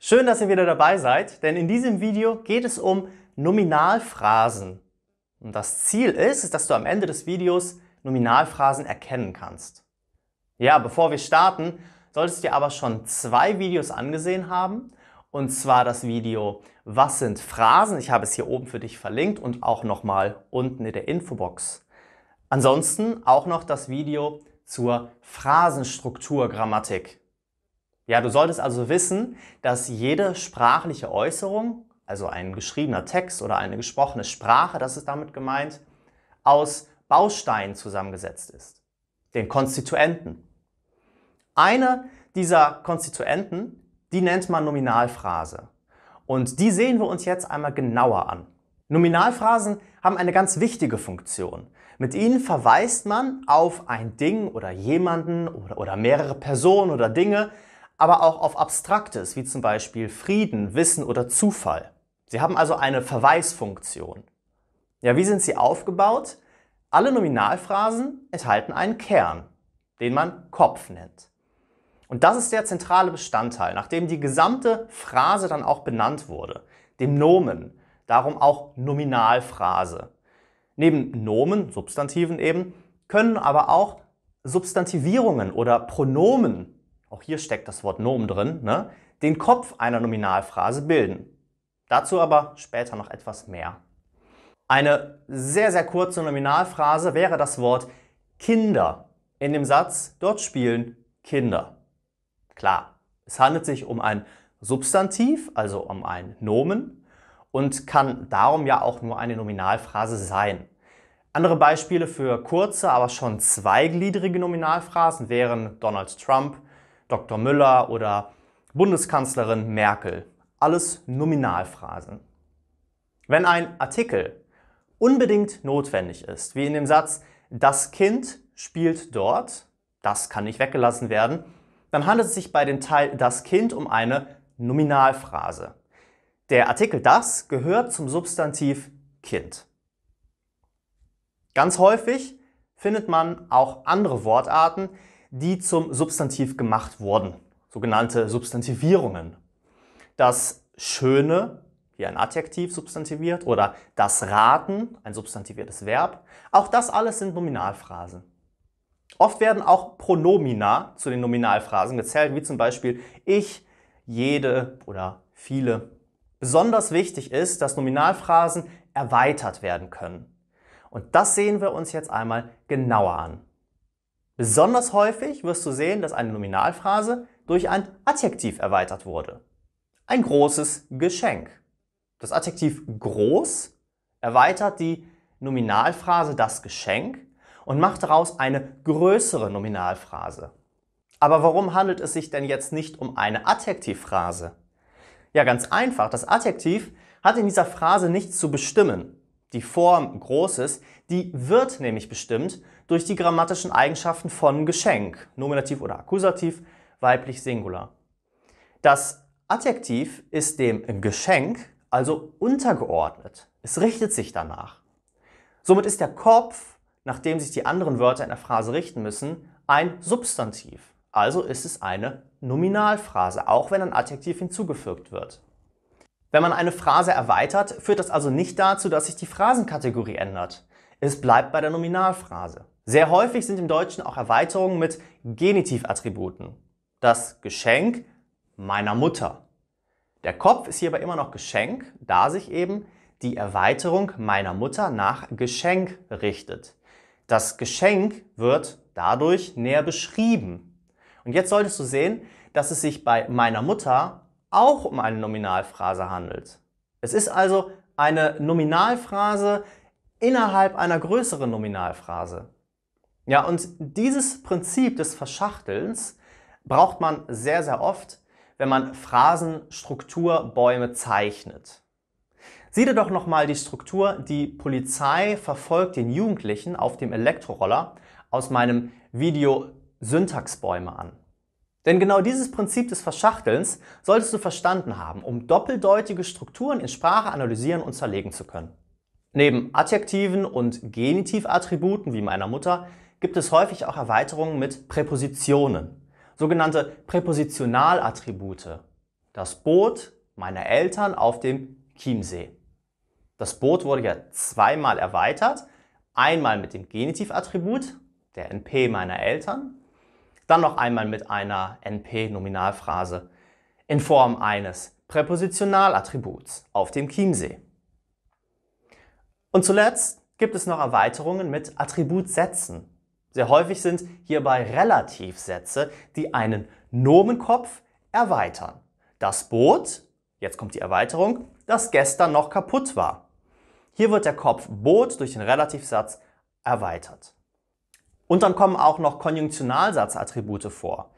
Schön, dass ihr wieder dabei seid, denn in diesem Video geht es um Nominalphrasen. Und das Ziel ist, dass du am Ende des Videos Nominalphrasen erkennen kannst. Ja, bevor wir starten, solltest du dir aber schon zwei Videos angesehen haben. Und zwar das Video Was sind Phrasen? Ich habe es hier oben für dich verlinkt und auch nochmal unten in der Infobox. Ansonsten auch noch das Video zur Phrasenstrukturgrammatik. Ja, du solltest also wissen, dass jede sprachliche Äußerung, also ein geschriebener Text oder eine gesprochene Sprache, das ist damit gemeint, aus Bausteinen zusammengesetzt ist, den Konstituenten. Eine dieser Konstituenten, die nennt man Nominalphrase. Und die sehen wir uns jetzt einmal genauer an. Nominalphrasen haben eine ganz wichtige Funktion. Mit ihnen verweist man auf ein Ding oder jemanden oder, oder mehrere Personen oder Dinge, aber auch auf Abstraktes, wie zum Beispiel Frieden, Wissen oder Zufall. Sie haben also eine Verweisfunktion. Ja, wie sind sie aufgebaut? Alle Nominalphrasen enthalten einen Kern, den man Kopf nennt. Und das ist der zentrale Bestandteil, nachdem die gesamte Phrase dann auch benannt wurde, dem Nomen, darum auch Nominalphrase. Neben Nomen, Substantiven eben, können aber auch Substantivierungen oder Pronomen auch hier steckt das Wort Nomen drin, ne, den Kopf einer Nominalphrase bilden. Dazu aber später noch etwas mehr. Eine sehr, sehr kurze Nominalphrase wäre das Wort Kinder in dem Satz, dort spielen Kinder. Klar, es handelt sich um ein Substantiv, also um ein Nomen und kann darum ja auch nur eine Nominalphrase sein. Andere Beispiele für kurze, aber schon zweigliedrige Nominalphrasen wären Donald Trump, Dr. Müller oder Bundeskanzlerin Merkel. Alles Nominalphrasen. Wenn ein Artikel unbedingt notwendig ist, wie in dem Satz Das Kind spielt dort, das kann nicht weggelassen werden, dann handelt es sich bei dem Teil Das Kind um eine Nominalphrase. Der Artikel das gehört zum Substantiv Kind. Ganz häufig findet man auch andere Wortarten, die zum Substantiv gemacht wurden, sogenannte Substantivierungen. Das Schöne, wie ein Adjektiv substantiviert, oder das Raten, ein substantiviertes Verb, auch das alles sind Nominalphrasen. Oft werden auch Pronomina zu den Nominalphrasen gezählt, wie zum Beispiel ich, jede oder viele. Besonders wichtig ist, dass Nominalphrasen erweitert werden können. Und das sehen wir uns jetzt einmal genauer an. Besonders häufig wirst du sehen, dass eine Nominalphrase durch ein Adjektiv erweitert wurde. Ein großes Geschenk. Das Adjektiv groß erweitert die Nominalphrase das Geschenk und macht daraus eine größere Nominalphrase. Aber warum handelt es sich denn jetzt nicht um eine Adjektivphrase? Ja, ganz einfach. Das Adjektiv hat in dieser Phrase nichts zu bestimmen die Form Großes, die wird nämlich bestimmt durch die grammatischen Eigenschaften von Geschenk, Nominativ oder Akkusativ, weiblich Singular. Das Adjektiv ist dem Geschenk also untergeordnet. Es richtet sich danach. Somit ist der Kopf, nach dem sich die anderen Wörter in der Phrase richten müssen, ein Substantiv. Also ist es eine Nominalphrase, auch wenn ein Adjektiv hinzugefügt wird. Wenn man eine Phrase erweitert, führt das also nicht dazu, dass sich die Phrasenkategorie ändert. Es bleibt bei der Nominalphrase. Sehr häufig sind im Deutschen auch Erweiterungen mit Genitivattributen. Das Geschenk meiner Mutter. Der Kopf ist hierbei immer noch Geschenk, da sich eben die Erweiterung meiner Mutter nach Geschenk richtet. Das Geschenk wird dadurch näher beschrieben. Und jetzt solltest du sehen, dass es sich bei meiner Mutter auch um eine Nominalphrase handelt. Es ist also eine Nominalphrase innerhalb einer größeren Nominalphrase. Ja, und dieses Prinzip des Verschachtelns braucht man sehr, sehr oft, wenn man Phrasenstrukturbäume zeichnet. Sieh dir doch nochmal die Struktur, die Polizei verfolgt den Jugendlichen auf dem Elektroroller aus meinem Video Syntaxbäume an. Denn genau dieses Prinzip des Verschachtelns solltest du verstanden haben, um doppeldeutige Strukturen in Sprache analysieren und zerlegen zu können. Neben Adjektiven und Genitivattributen wie meiner Mutter gibt es häufig auch Erweiterungen mit Präpositionen, sogenannte Präpositionalattribute. Das Boot meiner Eltern auf dem Chiemsee. Das Boot wurde ja zweimal erweitert, einmal mit dem Genitivattribut, der NP meiner Eltern, dann noch einmal mit einer NP-Nominalphrase in Form eines Präpositionalattributs auf dem Chiemsee. Und zuletzt gibt es noch Erweiterungen mit Attributsätzen. Sehr häufig sind hierbei Relativsätze, die einen Nomenkopf erweitern. Das Boot, jetzt kommt die Erweiterung, das gestern noch kaputt war. Hier wird der Kopf Boot durch den Relativsatz erweitert. Und dann kommen auch noch Konjunktionalsatzattribute vor.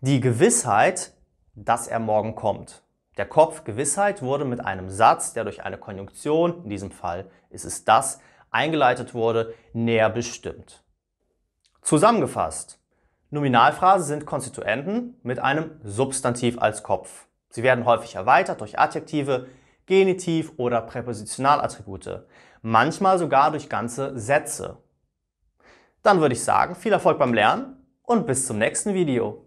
Die Gewissheit, dass er morgen kommt. Der Kopf Gewissheit wurde mit einem Satz, der durch eine Konjunktion, in diesem Fall ist es das, eingeleitet wurde, näher bestimmt. Zusammengefasst, Nominalphrasen sind Konstituenten mit einem Substantiv als Kopf. Sie werden häufig erweitert durch Adjektive, Genitiv- oder Präpositionalattribute, manchmal sogar durch ganze Sätze. Dann würde ich sagen, viel Erfolg beim Lernen und bis zum nächsten Video.